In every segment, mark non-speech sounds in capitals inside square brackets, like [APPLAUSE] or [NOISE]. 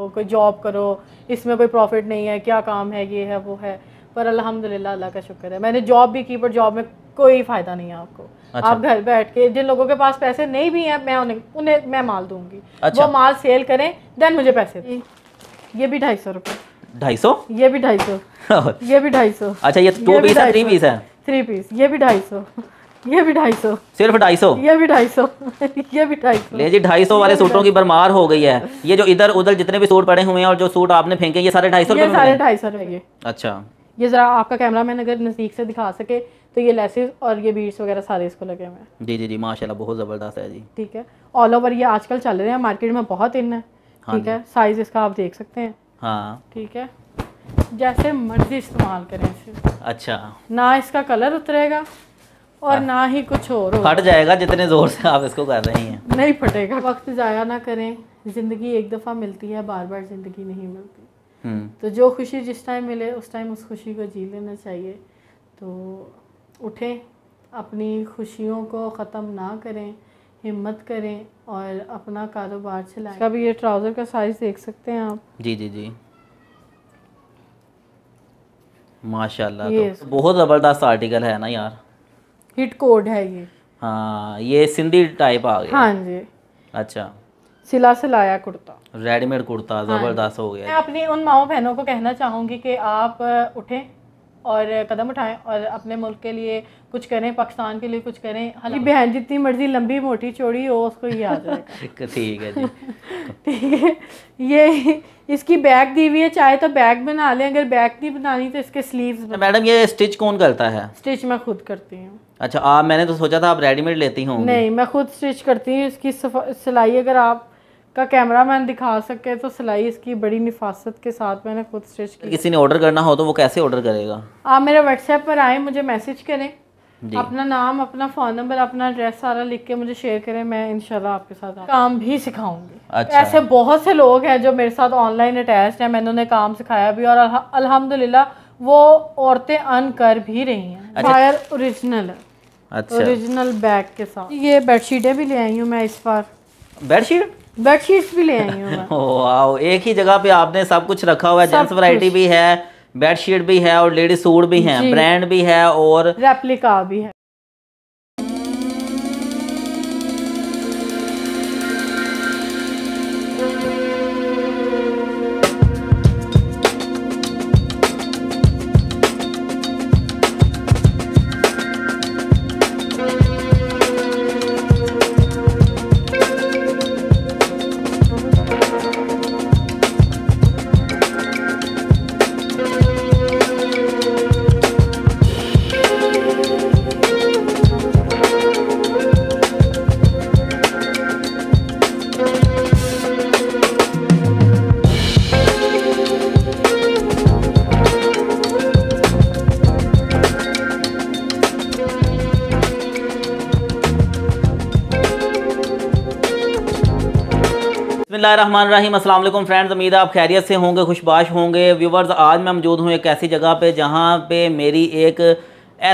कोई जॉब करो इसमें कोई प्रॉफिट नहीं है क्या काम है ये है वो है पर अल्हम्दुलिल्लाह अल्लाह का शुक्र है मैंने जॉब भी की पर जॉब में कोई फ़ायदा नहीं है आपको अच्छा। आप घर बैठ के जिन लोगों के पास पैसे नहीं भी हैं मैं उन्हें उन्हें मैं माल दूंगी अच्छा। वो माल सेल करें देन मुझे पैसे ये भी ढाई सौ रुपये ढाई सौ ये भी ढाई सौ [LAUGHS] ये भी ढाई सौ अच्छा ये दो तो पीस है थ्री पीस है थ्री पीस ये भी ढाई सौ ये भी ढाई सौ सिर्फ ढाई सौ ये भी ढाई सौ ये भी ढाई सौ ले जी ढाई सौ वाले सूटों की भरमार हो गई है ये जो इधर उधर जितने भी सूट पड़े हुए हैं और जो सूट आपने फेंके ये सारे ढाई सौ ढाई सौ रुपये अच्छा ये जरा आपका कैमरा मैन अगर नज़दीक से दिखा सके तो ये लेसेस और ये बीड्स वगैरह सारे इसको लगे हुए हैं जी जी जी माशाल्लाह बहुत ज़बरदस्त है जी ठीक है ऑल ओवर ये आजकल चल रहे हैं मार्केट में बहुत इन है हाँ ठीक है साइज़ इसका आप देख सकते हैं हाँ ठीक है जैसे मर्जी इस्तेमाल करें इसे अच्छा ना इसका कलर उतरेगा और ना ही कुछ और फट जाएगा जितने जोर से आप इसको कर रही हैं नहीं फटेगा वक्त ज़ाया ना करें ज़िंदगी एक दफ़ा मिलती है बार बार ज़िंदगी नहीं मिलती हम्म। तो जो खुशी जिस टाइम मिले उस टाइम उस खुशी को जी लेना चाहिए तो उठें अपनी खुशियों को ख़त्म ना करें हिम्मत करें और अपना कारोबार चलाएं कभी ये ट्राउज़र का साइज़ देख सकते हैं आप जी जी जी माशाल्लाह तो बहुत ज़बरदस्त आर्टिकल है ना यार हिट कोड है ये हाँ ये सिंधी टाइप आ गया हाँ जी अच्छा सिला सिलाया कुर्ता रेडीमेड कुर्ता हाँ ज़बरदस्त हो गया मैं अपनी उन माओ बहनों को कहना चाहूंगी कि आप उठें और कदम उठाएं और अपने मुल्क के लिए कुछ करें पाकिस्तान के लिए कुछ करें हाँ बहन जितनी मर्जी लंबी मोटी चौड़ी हो उसको याद रखें [LAUGHS] ठीक है जी [LAUGHS] ठीक है ये इसकी बैग दी हुई है चाहे तो बैग बना लें अगर बैग नहीं बनानी तो इसके स्लीव्स मैडम ये स्टिच कौन करता है स्टिच मैं खुद करती हूँ अच्छा आप मैंने तो सोचा था आप रेडीमेड लेती हूँ नहीं मैं खुद स्टिच करती हूँ इसकी सिलाई अगर आप का कैमरा मैन दिखा सके तो सिलाई इसकी बड़ी निफासत के साथ मैंने खुद स्टिच की किसी ने ऑर्डर करना हो तो वो कैसे ऑर्डर करेगा आप मेरे व्हाट्सएप पर आए मुझे मैसेज करें अपना नाम अपना फ़ोन नंबर अपना एड्रेस सारा लिख के मुझे शेयर करें मैं इंशाल्लाह आपके साथ काम भी सिखाऊंगी अच्छा। ऐसे बहुत से लोग हैं जो मेरे साथ ऑनलाइन अटैच हैं मैंने उन्हें काम सिखाया भी और अल्हम्दुलिल्लाह वो औरतें अन कर भी रही हैं फायर ओरिजिनल अच्छा ओरिजिनल बैग अच्छा। के साथ ये बेडशीटें भी ले आई हूँ मैं इस बार बेडशीट बेडशीट भी ले आई हूँ [LAUGHS] एक ही जगह पे आपने सब कुछ रखा हुआ है जेंट्स वैरायटी भी है बेडशीट भी है और लेडीज सूट भी है ब्रांड भी है और रेप्लिका भी है बसमीम अल्लाम फ्रेंड्स उम्मीद आप खैरियत से होंगे खुशबाश होंगे व्यूवर्स आज मैं मौजूद हूँ एक ऐसी जगह पे जहाँ पे मेरी एक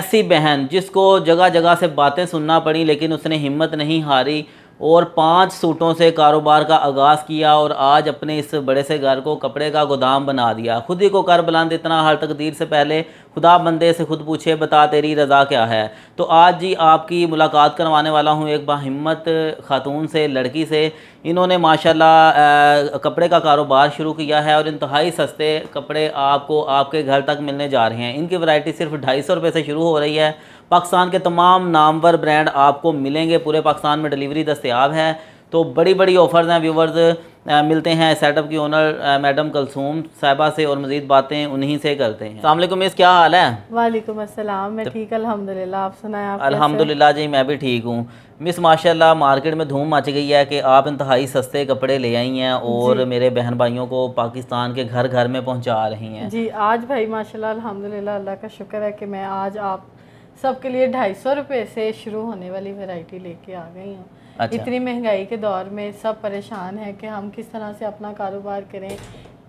ऐसी बहन जिसको जगह जगह से बातें सुनना पड़ी लेकिन उसने हिम्मत नहीं हारी और पांच सूटों से कारोबार का आगाज़ किया और आज अपने इस बड़े से घर को कपड़े का गोदाम बना दिया खुद ही को कर बुलंद इतना हर तकदीर से पहले खुदा बंदे से खुद पूछे बता तेरी रज़ा क्या है तो आज जी आपकी मुलाकात करवाने वाला हूँ एक बाहिम्मत खातून से लड़की से इन्होंने माशाल्लाह कपड़े का कारोबार शुरू किया है और इंतहाई सस्ते कपड़े आपको आपके घर तक मिलने जा रहे हैं इनकी वैरायटी सिर्फ ढाई सौ रुपये से शुरू हो रही है पाकिस्तान के तमाम नामवर ब्रांड आपको मिलेंगे पूरे पाकिस्तान में डिलीवरी दस्तियाब हैं तो बड़ी बड़ी ऑफर्स हैं व्यूवर्स मिलते हैं सेटअप की ओनर मैडम कलसूम साहबा से और मजीद बातें उन्हीं से करते हैं अलमेकुम मिस क्या हाल है वालेकुम अस्सलाम मैं तो ठीक अल्हम्दुलिल्लाह आप सुनाएं आप अल्हम्दुलिल्लाह जी मैं भी ठीक हूँ मिस माशाल्लाह मार्केट में धूम मच गई है कि आप इंतहाई सस्ते कपड़े ले आई हैं और मेरे बहन भाइयों को पाकिस्तान के घर घर में पहुँचा रही हैं जी आज भाई माशाल्लाह अल्हम्दुलिल्लाह अल्लाह का शुक्र है कि मैं आज आप सबके लिए ढाई सौ रुपये से शुरू होने वाली वैरायटी लेके आ गई हूँ अच्छा। इतनी महंगाई के दौर में सब परेशान है कि हम किस तरह से अपना कारोबार करें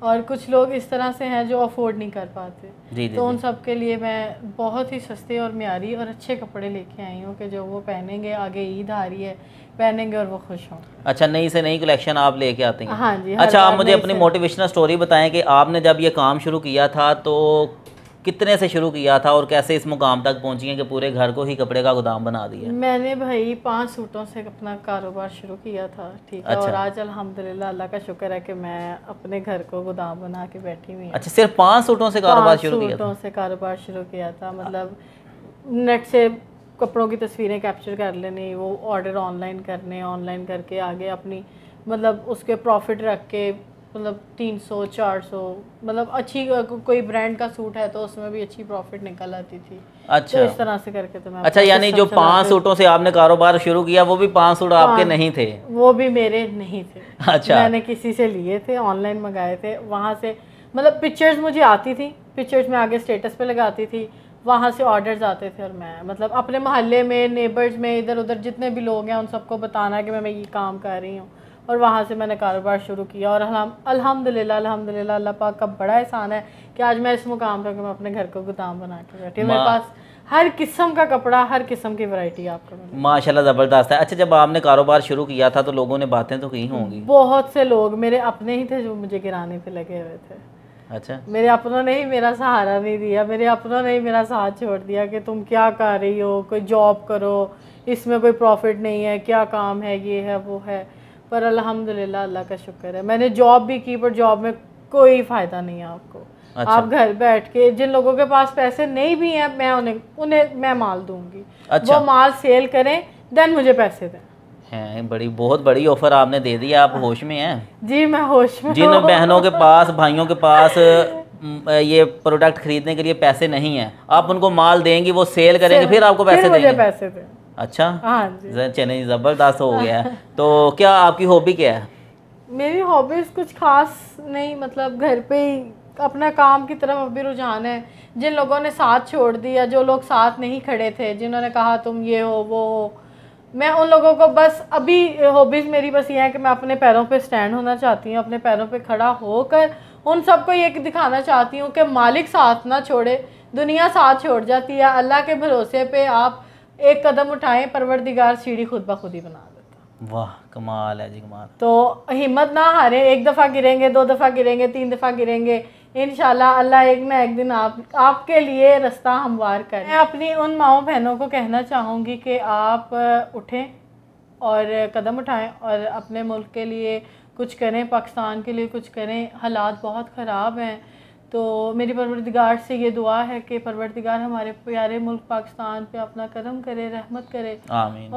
और कुछ लोग इस तरह से हैं जो अफोर्ड नहीं कर पाते जी, जी, तो उन सब के लिए मैं बहुत ही सस्ते और म्यारी और अच्छे कपड़े लेके आई हूँ कि जो वो पहनेंगे आगे ईद आ रही है पहनेंगे और वो खुश हों अच्छा नई से नई कलेक्शन आप लेके आते हैं हाँ जी अच्छा आप मुझे अपनी मोटिवेशनल स्टोरी बताएं कि आपने जब ये काम शुरू किया था तो कितने से शुरू किया था और कैसे इस मुकाम तक पहुंची है कि पूरे घर को ही कपड़े का गोदाम बना दिया मैंने भाई पांच सूटों से अपना कारोबार शुरू किया था ठीक है अच्छा। और आज अल्हम्दुलिल्लाह अल्लाह का शुक्र है कि मैं अपने घर को गोदाम बना के बैठी हुई अच्छा सिर्फ पाँच सूटों से कारोबार शुरू किया सूटों से कारोबार शुरू किया था मतलब नेट से कपड़ों की तस्वीरें कैप्चर कर लेनी वो ऑर्डर ऑनलाइन करने ऑनलाइन करके आगे अपनी मतलब उसके प्रॉफिट रख के मतलब तीन सौ चार सौ मतलब अच्छी को, कोई ब्रांड का सूट है तो उसमें भी अच्छी प्रॉफिट निकल आती थी तो अच्छा तो इस तरह से करके तो मैं अच्छा यानी जो पांच सूटों से आपने कारोबार शुरू किया वो भी पांच सूट हाँ, आपके नहीं थे वो भी मेरे नहीं थे अच्छा मैंने किसी से लिए थे ऑनलाइन मंगाए थे वहाँ से मतलब पिक्चर्स मुझे आती थी पिक्चर्स में आगे स्टेटस पे लगाती थी वहाँ से ऑर्डर्स आते थे और मैं मतलब अपने मोहल्ले में नेबर्स में इधर उधर जितने भी लोग हैं उन सबको बताना कि मैं मैं ये काम कर रही हूँ और वहाँ से मैंने कारोबार शुरू किया और अलहमदिल्ला अलहमदिल्ला अल्लाह पाक का बड़ा एहसान है कि आज मैं इस मुकाम पर मैं अपने घर को गोदाम बना के बैठी मेरे पास हर किस्म का कपड़ा हर किस्म की वैरायटी आपको माशाल्लाह ज़बरदस्त है अच्छा जब आपने कारोबार शुरू किया था तो लोगों ने बातें तो की होंगी बहुत से लोग मेरे अपने ही थे जो मुझे गिराने पे लगे हुए थे अच्छा मेरे अपनों ने ही मेरा सहारा नहीं दिया मेरे अपनों ने ही मेरा साथ छोड़ दिया कि तुम क्या कर रही हो कोई जॉब करो इसमें कोई प्रॉफिट नहीं है क्या काम है ये है वो है पर अल्हम्दुलिल्लाह अल्लाह का शुक्र है मैंने जॉब भी की पर जॉब में कोई फ़ायदा नहीं है आपको अच्छा। आप घर बैठ के जिन लोगों के पास पैसे नहीं भी हैं मैं उन्हें उन्हें मैं माल दूंगी अच्छा। वो माल सेल करें देन मुझे पैसे दें हैं बड़ी बहुत बड़ी ऑफर आपने दे दी आप होश में हैं जी मैं होश में जिन बहनों के पास भाइयों के पास ये प्रोडक्ट खरीदने के लिए पैसे नहीं हैं आप उनको माल देंगी वो सेल करेंगे फिर आपको पैसे देंगे पैसे दें अच्छा हाँ चैलेंज ज़बरदस्त हो गया [LAUGHS] तो क्या आपकी हॉबी क्या है मेरी हॉबीज़ कुछ खास नहीं मतलब घर पे ही अपना काम की तरफ अभी रुझान है जिन लोगों ने साथ छोड़ दिया जो लोग साथ नहीं खड़े थे जिन्होंने कहा तुम ये हो वो हो मैं उन लोगों को बस अभी हॉबीज़ मेरी बस ये है कि मैं अपने पैरों पे स्टैंड होना चाहती हूँ अपने पैरों पे खड़ा होकर उन सबको ये दिखाना चाहती हूँ कि मालिक साथ ना छोड़े दुनिया साथ छोड़ जाती है अल्लाह के भरोसे पे आप एक कदम उठाएं परवरदिगार सीढ़ी खुद ब खुद ही बना देता वाह कमाल है जी कमाल तो हिम्मत ना हारे एक दफ़ा गिरेंगे दो दफ़ा गिरेंगे तीन दफ़ा गिरेंगे इन अल्लाह एक ना एक दिन आप आपके लिए रास्ता हमवार करें मैं अपनी उन माओ बहनों को कहना चाहूँगी कि आप उठें और कदम उठाएं और अपने मुल्क के लिए कुछ करें पाकिस्तान के लिए कुछ करें हालात बहुत ख़राब हैं तो मेरी परवरदिगार से ये दुआ है कि परवरदिगार हमारे प्यारे मुल्क पाकिस्तान पे अपना करम करे रहमत करे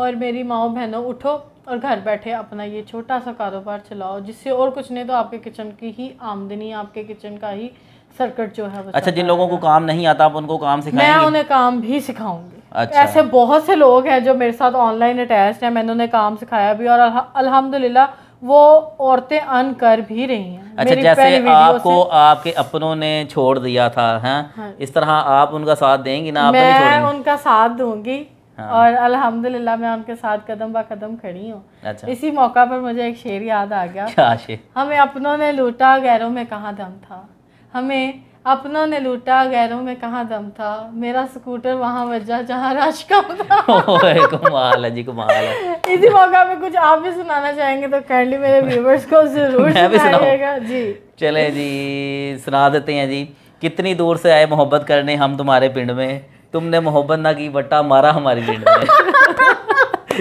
और मेरी माओ बहनों उठो और घर बैठे अपना ये छोटा सा कारोबार चलाओ जिससे और कुछ नहीं तो आपके किचन की ही आमदनी आपके किचन का ही सर्कट जो है अच्छा जिन लोगों को काम नहीं आता आप उनको काम सिखाएंगे मैं उन्हें काम भी सिखाऊंगी अच्छा। ऐसे बहुत से लोग हैं जो मेरे साथ ऑनलाइन अटैच हैं मैंने उन्हें काम सिखाया भी और अल्हम्दुलिल्लाह वो औरतें अन कर भी रही हैं अच्छा जैसे आपको आपके अपनों ने छोड़ दिया था हैं हाँ। इस तरह आप उनका साथ देंगी ना आप तो मैं उनका साथ दूंगी हाँ। और अल्हम्दुलिल्लाह मैं उनके साथ कदम बा कदम खड़ी हूँ अच्छा। इसी मौका पर मुझे एक शेर याद आ गया हमें अपनों ने लूटा गैरों में कहा दम था हमें अपनों ने लूटा गैरों में कहा दम था मेरा स्कूटर वहाँ बजा जहाँ राज कम था [LAUGHS] कमाल है जी कमाल है इसी मौका पे कुछ आप भी सुनाना चाहेंगे तो काइंडली मेरे व्यूवर्स [LAUGHS] को जरूर सुनाइएगा जी चले जी सुना देते हैं जी कितनी दूर से आए मोहब्बत करने हम तुम्हारे पिंड में तुमने मोहब्बत ना की बट्टा मारा हमारी पिंड में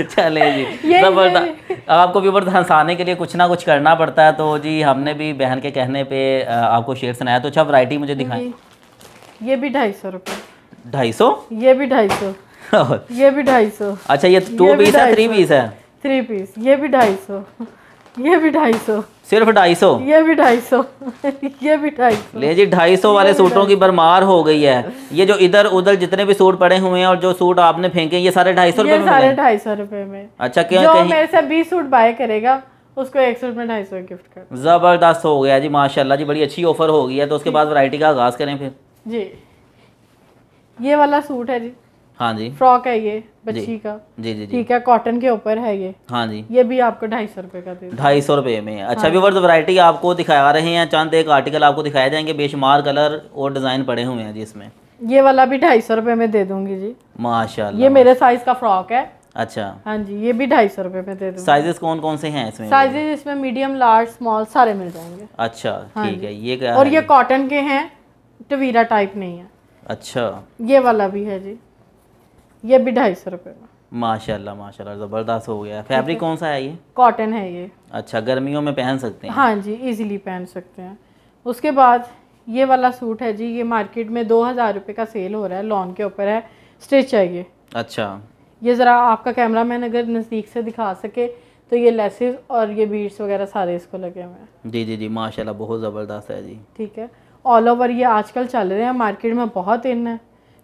[LAUGHS] चले जी जबरदस्त अब आपको व्यूवर हंसाने के लिए कुछ ना कुछ करना पड़ता है तो जी हमने भी बहन के कहने पे आपको शेर सुनाया तो अच्छा वैरायटी मुझे दिखाई ये भी ढाई सौ रुपये ढाई सौ ये भी ढाई सौ [LAUGHS] ये भी ढाई सौ अच्छा ये टू पीस है थ्री पीस है थ्री पीस ये भी ढाई सौ ये भी ढाई सौ सिर्फ ढाई सौ ये भी ढाई सौ ये भी ढाई सौ ले जी ढाई सौ वाले सूटों की बरमार हो गई है ये जो इधर उधर जितने भी सूट पड़े हुए हैं और जो सूट आपने फेंके ये सारे ढाई सौ रुपए में सारे ढाई सौ रुपए में अच्छा क्यों जो मेरे से बीस सूट बाय करेगा उसको एक सूट में ढाई सौ गिफ्ट कर जबरदस्त हो गया जी माशाल्लाह जी बड़ी अच्छी ऑफर हो गई है तो उसके बाद वैरायटी का आगाज करें फिर जी ये वाला सूट है जी हाँ जी फ्रॉक है ये बच्ची का जी जी ठीक है कॉटन के ऊपर है ये हाँ जी ये भी आपको ढाई सौ रुपए का ढाई सौ रुपए में अच्छा हाँ। वैरायटी आपको दिखा रहे हैं चंद एक आर्टिकल आपको दिखाए जाएंगे बेशुमार कलर और डिजाइन पड़े हुए हैं जी इसमें ये वाला भी ढाई सौ रूपये में दे दूंगी जी माशा ये मेरे साइज का फ्रॉक है अच्छा हाँ जी ये भी ढाई सौ रूपये में दे दूंगी साइजेस कौन कौन से हैं इसमें साइजेस इसमें मीडियम लार्ज स्मॉल सारे मिल जाएंगे अच्छा हाँ ठीक है ये और ये कॉटन के हैं टवीरा टाइप नहीं है अच्छा ये वाला भी है जी ये भी ढाई सौ रुपये में माशाल्लाह माशाल्लाह ज़बरदस्त हो गया फैब्रिक कौन सा है ये कॉटन है ये अच्छा गर्मियों में पहन सकते हैं हाँ जी इजीली पहन सकते हैं उसके बाद ये वाला सूट है जी ये मार्केट में दो हज़ार रुपये का सेल हो रहा है लॉन के ऊपर है स्टिच है ये अच्छा ये ज़रा आपका कैमरा मैन अगर नज़दीक से दिखा सके तो ये लेसेस और ये बीड्स वगैरह सारे इसको लगे हुए हैं जी जी जी माशाल्लाह बहुत ज़बरदस्त है जी ठीक है ऑल ओवर ये आजकल चल रहे हैं मार्केट में बहुत इन है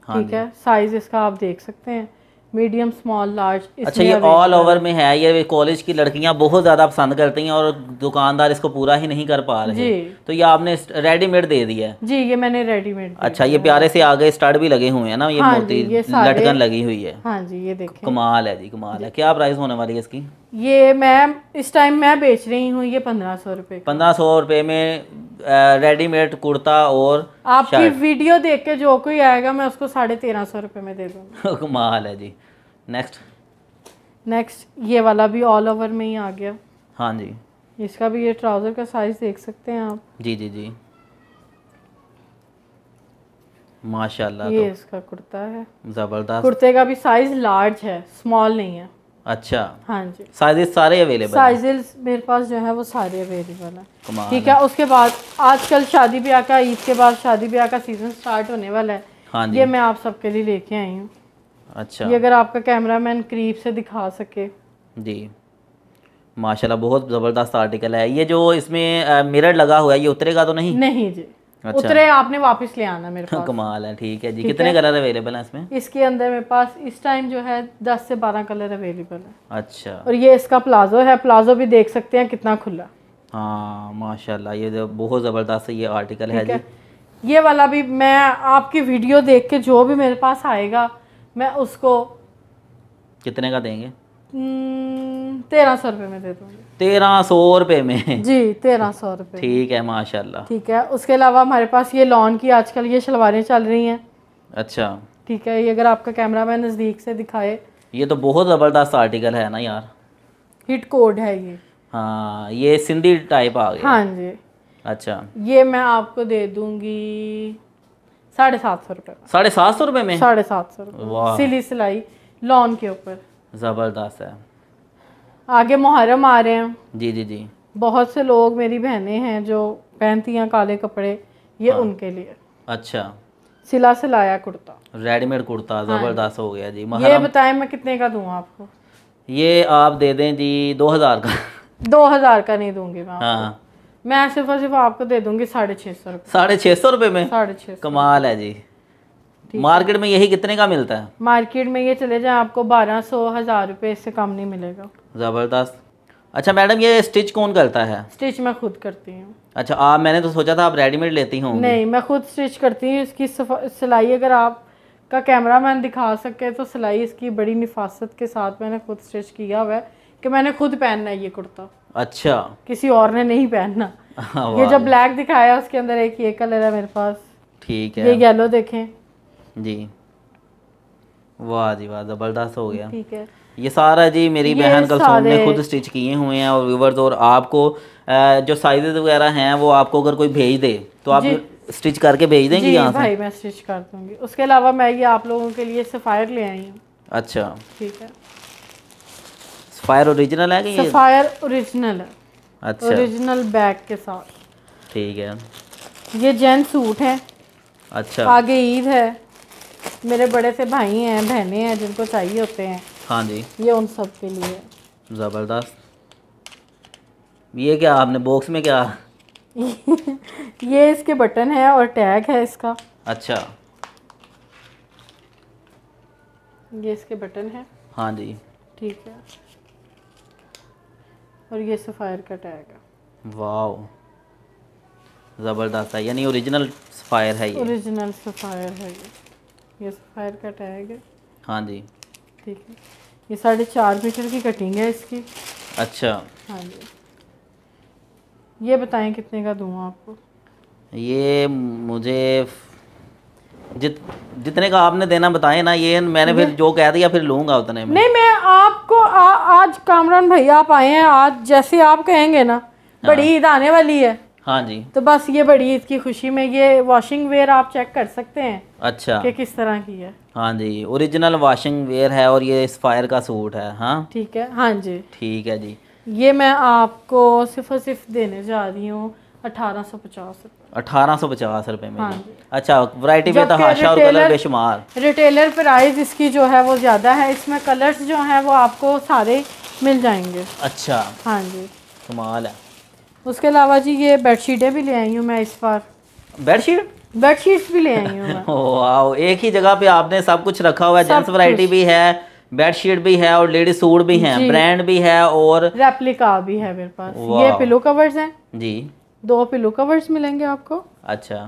हाँ ठीक है साइज इसका आप देख सकते हैं मीडियम स्मॉल लार्ज अच्छा ये ऑल ओवर में है ये कॉलेज की लड़कियां बहुत ज़्यादा पसंद करती हैं और दुकानदार इसको पूरा ही नहीं कर पा रहे तो ये आपने रेडीमेड दे दिया है जी ये मैंने रेडीमेड अच्छा ये प्यारे से आगे स्टार्ट भी लगे हुए हैं ना ये हाँ मोती लटकन लगी हुई है हाँ जी ये देखिए कमाल है जी कमाल है क्या प्राइस होने वाली है इसकी ये मैं इस टाइम मैं बेच रही हूँ ये पंद्रह सौ रुपये पंद्रह सौ रुपये में रेडीमेड कुर्ता और आपकी वीडियो देख के जो कोई आएगा मैं उसको साढ़े तेरह सौ रुपये में दे दूँगा [LAUGHS] माल है जी नेक्स्ट नेक्स्ट ये वाला भी ऑल ओवर में ही आ गया हाँ जी इसका भी ये ट्राउज़र का साइज़ देख सकते हैं आप जी जी जी माशाल्लाह ये तो इसका कुर्ता है ज़बरदस्त कुर्ते का भी साइज़ लार्ज है स्मॉल नहीं है अच्छा हाँ जी साइजेस सारे अवेलेबल साइजेस मेरे पास जो है वो सारे अवेलेबल है ठीक है उसके बाद आजकल शादी ब्याह का ईद के बाद शादी ब्याह का सीज़न स्टार्ट होने वाला है हाँ जी। ये मैं आप सबके लिए लेके आई हूँ अच्छा ये अगर आपका कैमरा मैन करीब से दिखा सके जी माशाल्लाह बहुत ज़बरदस्त आर्टिकल है ये जो इसमें मिरर लगा हुआ है ये उतरेगा तो नहीं नहीं जी अच्छा। उतरे आपने वापस ले आना मेरे [LAUGHS] पास कमाल है ठीक है जी कितने कलर अवेलेबल हैं इसमें इसके अंदर मेरे पास इस टाइम जो है दस से बारह कलर अवेलेबल है अच्छा और ये इसका प्लाजो है प्लाजो भी देख सकते हैं कितना खुला हाँ माशाल्लाह ये बहुत ज़बरदस्त ये आर्टिकल है जी ये वाला भी मैं आपकी वीडियो देख के जो भी मेरे पास आएगा मैं उसको कितने का देंगे हम्म, तेरह सौ रुपए में दे दूंगी तेरह सौ रुपए में जी तेरह सौ रुपए ठीक है माशाल्लाह ठीक है उसके अलावा हमारे पास ये लॉन की आजकल ये शलवारें चल रही हैं अच्छा ठीक है ये अगर आपका कैमरा मैन नज़दीक से दिखाए ये तो बहुत ज़बरदस्त आर्टिकल है ना यार हिट कोड है ये हाँ ये सिंधी टाइप आ गया हाँ जी अच्छा ये मैं आपको दे दूंगी साढ़े सात सौ रुपये साढ़े सात सौ रुपये में साढ़े सात सौ रुपये सिली सिलाई लॉन के ऊपर ज़बरदस्त है आगे मुहर्रम आ रहे हैं जी जी जी बहुत से लोग मेरी बहनें हैं जो पहनती हैं काले कपड़े ये हाँ। उनके लिए अच्छा सिला सिलाया कुर्ता रेडीमेड कुर्ता हाँ। ज़बरदस्त हो गया जी ये बताएं मैं कितने का दूँ आपको ये आप दे दें जी दो हज़ार का दो हज़ार का नहीं दूंगी मैं हाँ मैं सिर्फ और सिर्फ आपको दे दूंगी साढ़े छे सौ रुपये साढ़े छे सौ रुपये में साढ़े छे कमाल है जी मार्केट में यही कितने का मिलता है मार्केट में ये चले जाए आपको बारह सौ हज़ार रूपए इससे कम नहीं मिलेगा ज़बरदस्त अच्छा मैडम ये स्टिच कौन करता है स्टिच मैं खुद करती हूँ अच्छा आप मैंने तो सोचा था आप रेडीमेड लेती हूँ नहीं मैं खुद स्टिच करती हूँ इसकी सिलाई अगर आप का कैमरा मैन दिखा सके तो सिलाई इसकी बड़ी निफासत के साथ मैंने खुद स्टिच किया हुआ है कि मैंने खुद पहनना है ये कुर्ता अच्छा किसी और ने नहीं पहनना [LAUGHS] ये जो ब्लैक दिखाया उसके अंदर एक ये कलर है मेरे पास ठीक है ये येलो देखें जी वाह जी वाह ज़बरदस्त हो गया ठीक है ये सारा जी मेरी बहन कल सोम ने खुद स्टिच किए हुए हैं और व्यूवर्स और आपको जो साइजेस वगैरह हैं वो आपको अगर कोई भेज दे तो आप स्टिच करके भेज देंगे यहाँ भाई मैं स्टिच कर दूंगी उसके अलावा मैं ये आप लोगों के लिए सफ़ायर ले आई हूँ अच्छा ठीक है ओरिजिनल है कि सफ़ायर ओरिजिनल है अच्छा ओरिजिनल बैग के साथ ठीक है ये जेंट्स सूट है अच्छा आगे ईद है मेरे बड़े से भाई हैं बहने हैं जिनको चाहिए होते हैं हाँ जी ये उन सब के लिए ज़बरदस्त ये क्या आपने बॉक्स में क्या [LAUGHS] ये इसके बटन है और टैग है इसका अच्छा ये इसके बटन है हाँ जी ठीक है और ये सफ़ायर का टैग है वाह ज़बरदस्त है यानी ओरिजिनल सफ़ायर है ये ओरिजिनल सफ़ायर है ये ये सफ़ायर का टैग है हाँ जी ठीक है ये साढ़े चार मीटर की कटिंग है इसकी अच्छा हाँ जी ये बताएं कितने का दूँ आपको ये मुझे जित जितने का आपने देना बताए ना ये मैंने फिर जो कह दिया फिर लूंगा उतने में नहीं मैं आपको आ, आज कामरान भैया आप आए हैं आज जैसे आप कहेंगे ना बड़ी हाँ। ईद आने वाली है हाँ जी तो बस ये बड़ी इसकी खुशी में ये वॉशिंग वेयर आप चेक कर सकते हैं अच्छा कि किस तरह की है हाँ जी ओरिजिनल वॉशिंग वेयर है और ये स्पायर का सूट है हाँ ठीक है हाँ जी ठीक है जी ये मैं आपको सिर्फ और सिर्फ देने जा रही हूँ अठारह सौ पचास अठारह सौ पचास रुपए में हाँ अच्छा वैरायटी में तहाशा और कलर बेशुमार रिटेलर प्राइस इसकी जो है वो ज़्यादा है इसमें कलर्स जो हैं वो आपको सारे मिल जाएंगे अच्छा हाँ जी कमाल है उसके अलावा जी ये बेडशीटें भी ले आई हूँ मैं इस बार बेडशीट बेडशीट्स भी ले आई हूँ [LAUGHS] एक ही जगह पे आपने सब कुछ रखा हुआ है जेंट्स वैरायटी भी है बेडशीट भी है और लेडीज सूट भी है ब्रांड भी है और रेप्लिका भी है मेरे पास ये पिलो कवर्स हैं जी दो पिलो कवर्स मिलेंगे आपको अच्छा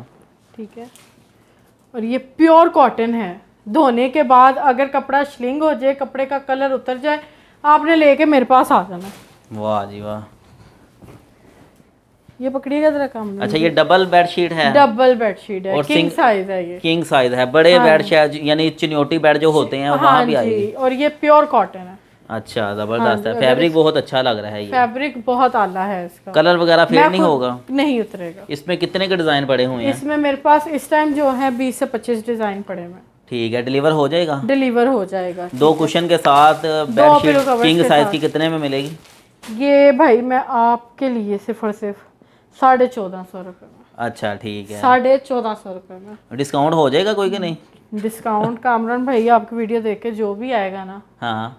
ठीक है और ये प्योर कॉटन है धोने के बाद अगर कपड़ा श्लिंग हो जाए कपड़े का कलर उतर जाए आपने लेके मेरे पास आ जाना वाह जी वाह ये पकड़िएगा जरा कम अच्छा ये डबल बेडशीट है डबल बेडशीट है और किंग साइज है ये किंग साइज है बड़े हाँ बेडशीट यानी चिन्योटी बेड जो होते हैं हाँ वहाँ भी आएगी और ये प्योर कॉटन है अच्छा जबरदस्त हाँ, है फैब्रिक बहुत अच्छा लग रहा है ये फैब्रिक बहुत आला है इसका कलर वगैरह फेड नहीं होगा नहीं उतरेगा इसमें कितने के डिजाइन पड़े हुए हैं इसमें मेरे पास इस टाइम जो है बीस से पच्चीस डिजाइन पड़े हुए ठीक है डिलीवर हो जाएगा डिलीवर हो जाएगा दो कुशन के साथ बेडशीट किंग साइज की कितने में मिलेगी ये भाई मैं आपके लिए सिर्फ और सिर्फ साढ़े चौदह सौ रुपये में अच्छा ठीक है साढ़े चौदह सौ रुपये में डिस्काउंट हो जाएगा कोई की नहीं डिस्काउंट कामरान भाई आपकी वीडियो देख के जो भी आएगा ना हाँ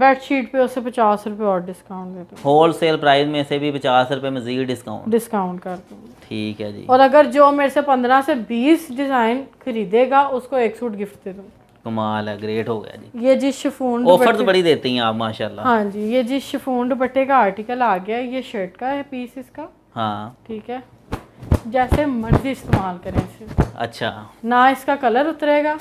बेडशीट पे उसे पचास रुपये और डिस्काउंट दे दो होल सेल प्राइस में से भी पचास रुपये मजीद डिस्काउंट डिस्काउंट कर दो ठीक है जी और अगर जो मेरे से पंद्रह से बीस डिज़ाइन खरीदेगा उसको एक सूट गिफ्ट दे दूँ कमाल है ग्रेट हो गया जी ये जी शिफोन ऑफर तो बड़ी देती हैं आप माशाल्लाह हाँ जी ये जी शिफोन दुपट्टे का आर्टिकल आ गया ये शर्ट का है पीस इसका हाँ ठीक है जैसे मर्जी इस्तेमाल करें इसे अच्छा ना इसका कलर उतरेगा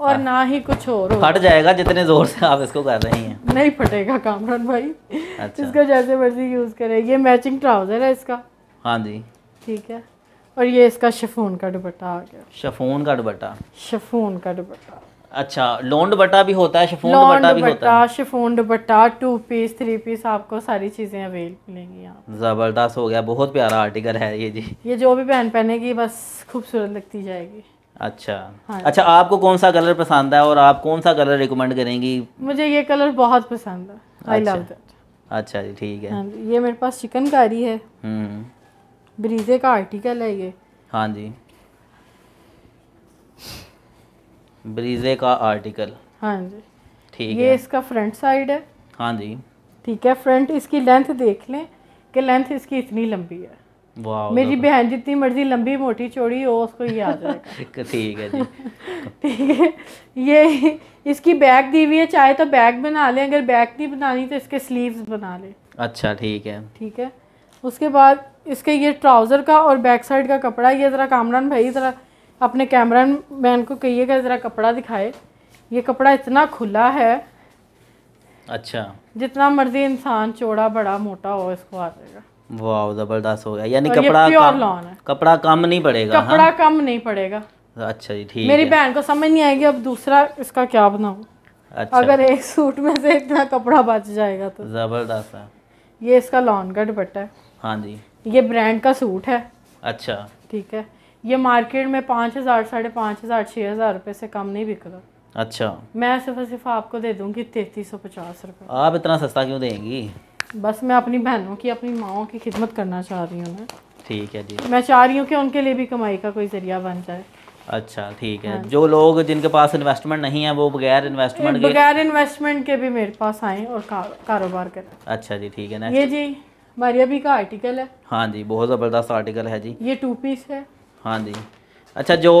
और हाँ। ना ही कुछ और फट जाएगा जितने जोर से आप इसको कर रही हैं नहीं फटेगा कामरान भाई अच्छा। इसका जैसे मर्जी यूज़ करें ये मैचिंग ट्राउज़र है इसका हाँ जी ठीक है और ये इसका शफून का दुपट्टा आ गया शफून का दुपट्टा शफून का दुपट्टा अच्छा लोन बटा भी होता है शिफोन बटा भी होता है chiffon dupatta two piece three piece आपको सारी चीज़ें अवेल मिलेंगी आप ज़बरदस्त हो गया बहुत प्यारा आर्टिकल है ये जी ये जो भी पहन पहनेगी बस खूबसूरत लगती जाएगी अच्छा हाँ अच्छा आपको कौन सा कलर पसंद है और आप कौन सा कलर रिकमेंड करेंगी मुझे ये कलर बहुत पसंद है आई लव दैट अच्छा जी ठीक है हाँ ये मेरे पास चिकनकारी है हम्म। ब्रीजे का आर्टिकल है ये हाँ जी ब्रीजे का आर्टिकल हाँ जी ठीक ये है। इसका फ्रंट साइड है हाँ जी ठीक है फ्रंट इसकी लेंथ देख लें कि लेंथ इसकी इतनी लंबी है मेरी तो- बहन जितनी मर्जी लंबी मोटी चौड़ी हो उसको ये याद रहेगा [LAUGHS] ठीक है जी [LAUGHS] ठीक है ये इसकी बैग दी हुई है चाहे तो बैग बना लें अगर बैग नहीं बनानी तो इसके स्लीव्स बना लें अच्छा ठीक है ठीक है उसके बाद इसके ये ट्राउज़र का और बैक साइड का कपड़ा ये ज़रा कामरान भाई ज़रा अपने कैमरा मैन को कहिएगा ज़रा कपड़ा दिखाए ये कपड़ा इतना खुला है अच्छा जितना मर्जी इंसान चौड़ा बड़ा मोटा हो इसको आ जाएगा वाह जबरदस्त हो गया यानी कपड़ा काम, कपड़ा कम नहीं पड़ेगा हाँ? कपड़ा हाँ? कम नहीं पड़ेगा अच्छा जी ठीक मेरी बहन को समझ नहीं आएगी अब दूसरा इसका क्या बनाऊ अच्छा अगर एक सूट में से इतना कपड़ा बच जाएगा तो जबरदस्त है ये इसका लॉन का दुपट्टा है हाँ जी ये ब्रांड का सूट है अच्छा ठीक है ये मार्केट में पाँच हज़ार साढ़े पाँच हज़ार छः हज़ार रुपये से कम नहीं रहा अच्छा मैं सिर्फ सिर्फ आपको दे दूंगी तैतीस सौ पचास रुपये आप इतना सस्ता क्यों देंगी बस मैं अपनी बहनों की अपनी माओ की खिदमत करना चाह रही हूँ मैं ठीक है जी मैं चाह रही हूँ कि उनके लिए भी कमाई का कोई जरिया बन जाए अच्छा ठीक है हाँ। जो लोग जिनके पास इन्वेस्टमेंट नहीं है वो बगैर इन्वेस्टमेंट के बगैर इन्वेस्टमेंट के भी मेरे पास आए और कारोबार करें अच्छा जी ठीक है ये जी मारिया भी का आर्टिकल है हाँ जी बहुत ज़बरदस्त आर्टिकल है जी ये टू पीस है हाँ जी अच्छा जो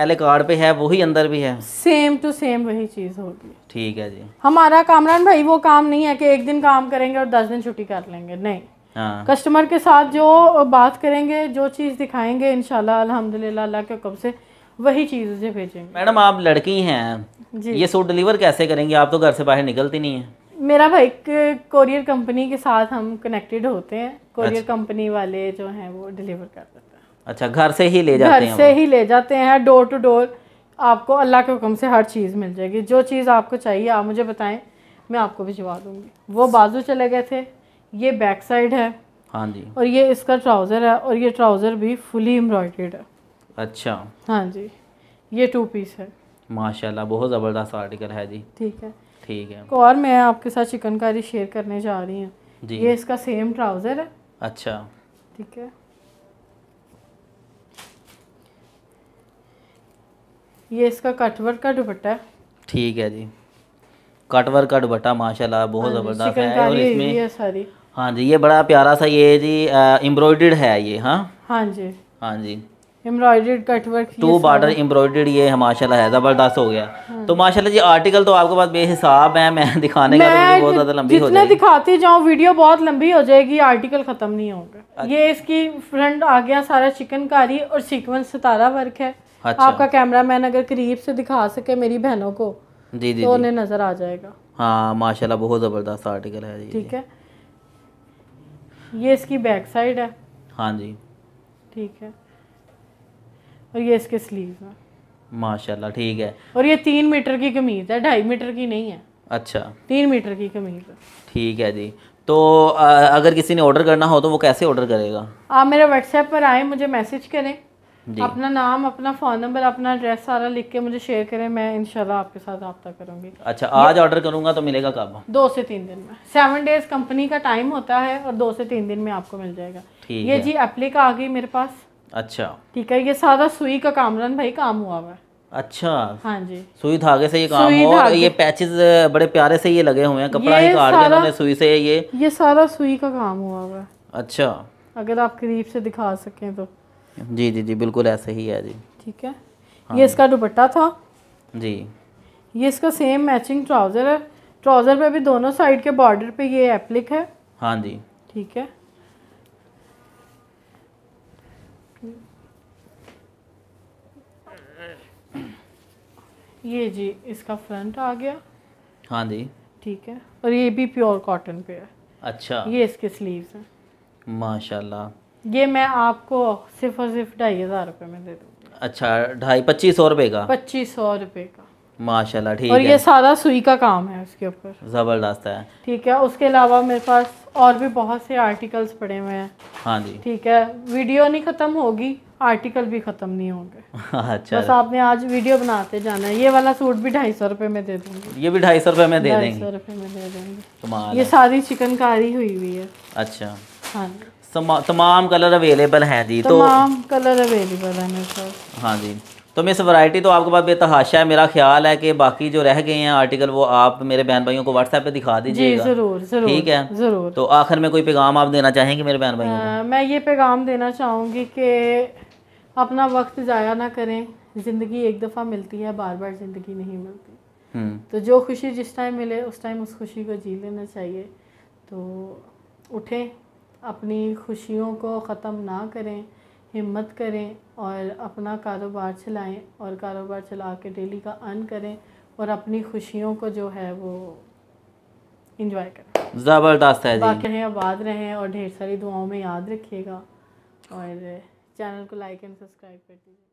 एले कार्ड पे है वही अंदर भी है सेम टू सेम वही चीज़ होगी ठीक है जी हमारा कामरान भाई वो काम नहीं है कि एक दिन काम करेंगे और दस दिन छुट्टी कर लेंगे नहीं हाँ। कस्टमर के साथ जो बात करेंगे जो चीज़ दिखाएंगे इनशाला अल्हम्दुलिल्लाह अल्लाह के कब से वही चीज़ उसे भेजेंगे मैडम आप लड़की हैं जी ये सूट डिलीवर कैसे करेंगे आप तो घर से बाहर निकलती नहीं है मेरा भाई कोरियर कंपनी के साथ हम कनेक्टेड होते हैं कोरियर कंपनी अच्छा। वाले जो हैं वो डिलीवर करते हैं अच्छा घर से ही ले जाते हैं घर से ही ले जाते हैं डोर टू डोर आपको अल्लाह के हुक्म से हर चीज़ मिल जाएगी जो चीज़ आपको चाहिए आप मुझे बताएं मैं आपको भिजवा दूँगी वो बाजू चले गए थे ये बैक साइड है हाँ जी और ये इसका ट्राउज़र है और ये ट्राउज़र भी फुली एम्ब्रॉयड्रेड है अच्छा हाँ जी ये टू पीस है माशाल्लाह बहुत ज़बरदस्त आर्टिकल है जी ठीक है ठीक है और मैं आपके साथ चिकनकारी शेयर करने जा रही हूँ ये इसका सेम ट्राउज़र है अच्छा ठीक है ये इसका कटवर का दुपट्टा है ठीक है जी कटवर का दुपट्टा माशाल्लाह बहुत हाँ ज़बरदस्त है और इसमें ये सारी हाँ जी ये बड़ा प्यारा सा ये जी एम्ब्रॉयड है ये हाँ हाँ जी हाँ जी embroidered cutwork two border embroidered ये माशाल्लाह है ज़बरदस्त हो गया हाँ। तो माशाल्लाह जी आर्टिकल तो आपके पास बेहिसाब है मैं [LAUGHS] दिखाने मैं का तो बहुत ज़्यादा लंबी हो जाएगी दिखाती जाऊँ वीडियो बहुत लंबी हो जाएगी आर्टिकल ख़त्म नहीं होगा अच्छा। ये इसकी फ्रंट आ गया सारा चिकनकारी और सिक्वेंस सतारा वर्क है अच्छा। आपका कैमरा मैन अगर करीब से दिखा सके मेरी बहनों को जी जी तो उन्हें नजर आ जाएगा हाँ माशाल्लाह बहुत ज़बरदस्त आर्टिकल है जी ठीक है ये इसकी बैक साइड है हाँ जी ठीक है और ये इसके स्लीव है माशाल्लाह ठीक है और ये तीन मीटर की कमीज है ढाई मीटर की नहीं है अच्छा तीन मीटर की कमीज है ठीक है जी तो अगर किसी ने ऑर्डर करना हो तो वो कैसे ऑर्डर करेगा आप मेरे व्हाट्सएप पर आए मुझे मैसेज करें अपना नाम अपना फ़ोन नंबर अपना एड्रेस सारा लिख के मुझे शेयर करें मैं इंशाल्लाह आपके साथ रब्ता करूँगी अच्छा आज ऑर्डर करूँगा तो मिलेगा कब दो से तीन दिन में सेवन डेज कंपनी का टाइम होता है और दो से तीन दिन में आपको मिल जाएगा ये जी एप्लिका आ गई मेरे पास अच्छा ठीक है ये सारा सुई का कामरान भाई काम हुआ हुआ अच्छा हाँ जी सुई धागे से ये काम हो और ये पैचेस बड़े प्यारे से ये लगे हुए हैं कपड़ा ही काट के उन्होंने सुई से ये ये सारा सुई का काम हुआ हुआ है अच्छा अगर आप करीब से दिखा सकें तो जी जी जी बिल्कुल ऐसे ही है जी ठीक है हाँ ये इसका दुपट्टा था जी ये इसका सेम मैचिंग ट्राउज़र है ट्राउज़र पे भी दोनों साइड के बॉर्डर पे ये एप्लिक है हाँ जी ठीक है ये जी इसका फ्रंट आ गया हाँ जी ठीक है और ये भी प्योर कॉटन पे है अच्छा ये इसके स्लीव्स हैं माशाल्लाह ये मैं आपको सिर्फ और सिर्फ ढाई हज़ार रुपये में दे दूंगा अच्छा ढाई पच्चीस सौ रुपये का पच्चीस सौ रुपये का माशाल्लाह ठीक और है और ये सारा सुई का काम है उसके ऊपर ज़बरदस्त है ठीक है उसके अलावा मेरे पास और भी बहुत से आर्टिकल्स पड़े हुए हैं हाँ जी ठीक है वीडियो नहीं ख़त्म होगी आर्टिकल भी ख़त्म नहीं होंगे [LAUGHS] अच्छा बस आपने आज वीडियो बनाते जाना है ये वाला सूट भी ढाई सौ रूपये में दे दूंगी ये भी ढाई सौ रूपये में दे दूंगी में दे देंगे ये सारी चिकनकारी हुई हुई है अच्छा हाँ जी तमाम कलर अवेलेबल हैं जी तो तमाम कलर अवेलेबल है मेरे पास हाँ जी तो मिस वैरायटी तो आपके पास बेतहाशा है मेरा ख्याल है कि बाकी जो रह गए हैं आर्टिकल वो आप मेरे बहन भाइयों को व्हाट्सएप पे दिखा दीजिएगा जी ज़रूर ज़रूर ठीक है ज़रूर तो आखिर में कोई पैगाम आप देना चाहेंगे मेरे बहन भाइयों मैं ये पैगाम देना चाहूँगी कि अपना वक्त ज़ाया ना करें ज़िंदगी एक दफ़ा मिलती है बार बार ज़िंदगी नहीं मिलती हम्म। तो जो खुशी जिस टाइम मिले उस टाइम उस खुशी को जी लेना चाहिए तो उठें अपनी खुशियों को ख़त्म ना करें हिम्मत करें और अपना कारोबार चलाएं और कारोबार चला के डेली का अर्न करें और अपनी खुशियों को जो है वो इंजॉय करें ज़बरदस्त है बाकी रहें आबाद रहें और ढेर सारी दुआओं में याद रखिएगा और चैनल को लाइक एंड सब्सक्राइब कर दीजिए